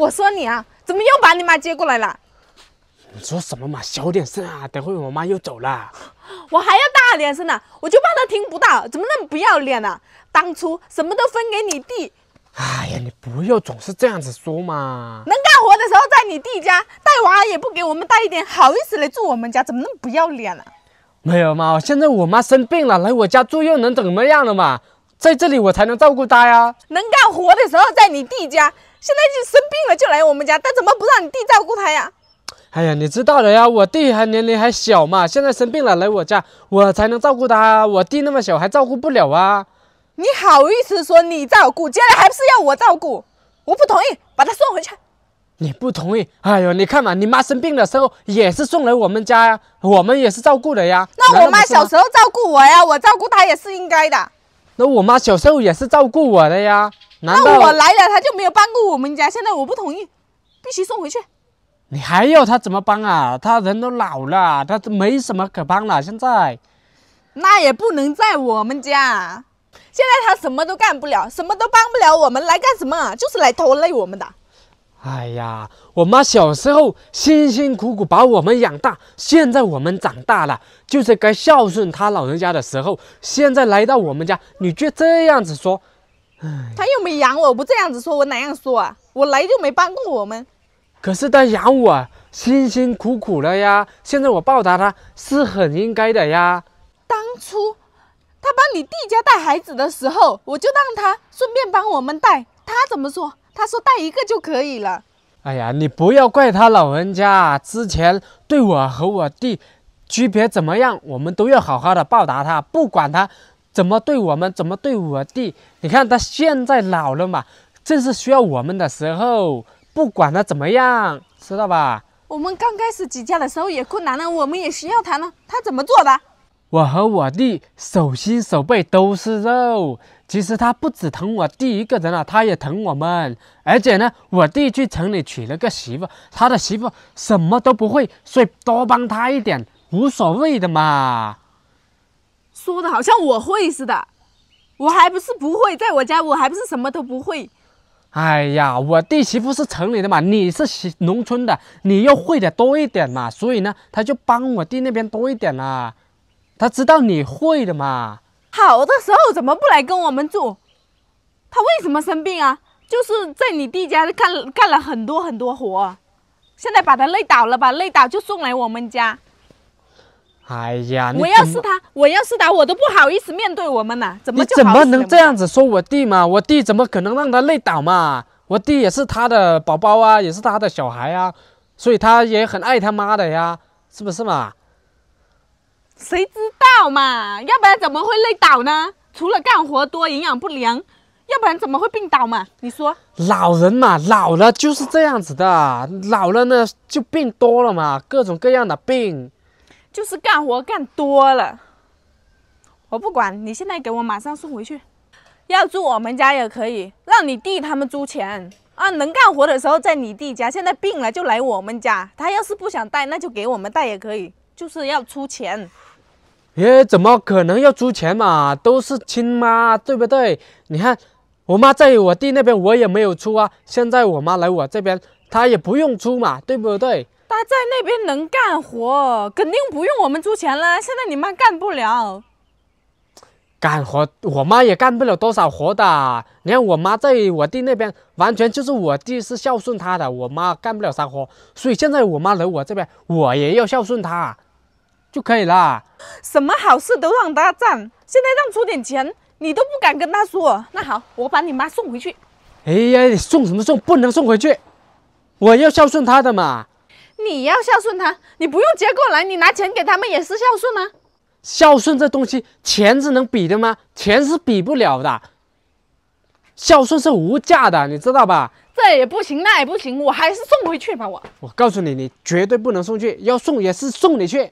我说你啊，怎么又把你妈接过来了？你说什么嘛？小点声啊！等会我妈又走了，我还要大点声呢，我就怕她听不到。怎么那么不要脸呢？当初什么都分给你弟。哎呀，你不要总是这样子说嘛！能干活的时候在你弟家带娃，也不给我们带一点，好意思来住我们家？怎么那么不要脸呢？没有嘛，现在我妈生病了，来我家住又能怎么样了嘛？在这里我才能照顾他呀。能干活的时候在你弟家，现在就生病了就来我们家。他怎么不让你弟照顾他呀？哎呀，你知道的呀，我弟还年龄还小嘛，现在生病了来我家，我才能照顾他。我弟那么小还照顾不了啊。你好意思说你照顾，将来还不是要我照顾？我不同意，把他送回去。你不同意？哎呦，你看嘛，你妈生病的时候也是送来我们家呀，我们也是照顾的呀。那我妈小时候照顾我呀，我照顾她也是应该的。那我妈小时候也是照顾我的呀，那我来了，她就没有帮过我们家。现在我不同意，必须送回去。你还要她怎么帮啊？她人都老了，她没什么可帮了。现在，那也不能在我们家。现在她什么都干不了，什么都帮不了我们，来干什么？就是来拖累我们的。哎呀，我妈小时候辛辛苦苦把我们养大，现在我们长大了，就是该孝顺她老人家的时候。现在来到我们家，你却这样子说，她又没养我，不这样子说，我哪样说啊？我来就没帮过我们，可是他养我，辛辛苦苦了呀。现在我报答他，是很应该的呀。当初他帮你弟家带孩子的时候，我就让他顺便帮我们带，他怎么说？他说带一个就可以了。哎呀，你不要怪他老人家，之前对我和我弟区别怎么样，我们都要好好的报答他。不管他怎么对我们，怎么对我弟，你看他现在老了嘛，正是需要我们的时候。不管他怎么样，知道吧？我们刚开始几家的时候也困难了，我们也需要他呢，他怎么做的？我和我弟手心手背都是肉，其实他不只疼我弟一个人啊，他也疼我们。而且呢，我弟去城里娶了个媳妇，他的媳妇什么都不会，所以多帮他一点无所谓的嘛。说的好像我会似的，我还不是不会，在我家我还不是什么都不会。哎呀，我弟媳妇是城里的嘛，你是农村的，你又会的多一点嘛，所以呢，他就帮我弟那边多一点啦。他知道你会的嘛？好的时候怎么不来跟我们住？他为什么生病啊？就是在你弟家干干了很多很多活，现在把他累倒了吧？累倒就送来我们家。哎呀，我要是他，我要是他，我都不好意思面对我们呐。怎么？就怎么能这样子说我弟嘛？我弟怎么可能让他累倒嘛？我弟也是他的宝宝啊，也是他的小孩啊，所以他也很爱他妈的呀，是不是嘛？谁知道嘛？要不然怎么会累倒呢？除了干活多，营养不良，要不然怎么会病倒嘛？你说，老人嘛，老了就是这样子的，老了呢就病多了嘛，各种各样的病，就是干活干多了。我不管，你现在给我马上送回去，要住我们家也可以，让你弟他们租钱啊。能干活的时候在你弟家，现在病了就来我们家。他要是不想带，那就给我们带也可以，就是要出钱。耶，怎么可能要出钱嘛？都是亲妈，对不对？你看，我妈在我弟那边，我也没有出啊。现在我妈来我这边，她也不用出嘛，对不对？她在那边能干活，肯定不用我们出钱了。现在你妈干不了，干活，我妈也干不了多少活的。你看我妈在我弟那边，完全就是我弟是孝顺她的，我妈干不了啥活。所以现在我妈来我这边，我也要孝顺她。就可以啦，什么好事都让他占，现在让出点钱，你都不敢跟他说。那好，我把你妈送回去。哎呀，你送什么送？不能送回去，我要孝顺他的嘛。你要孝顺他，你不用接过来，你拿钱给他们也是孝顺啊。孝顺这东西，钱是能比的吗？钱是比不了的，孝顺是无价的，你知道吧？这也不行，那也不行，我还是送回去吧。我我告诉你，你绝对不能送去，要送也是送你去。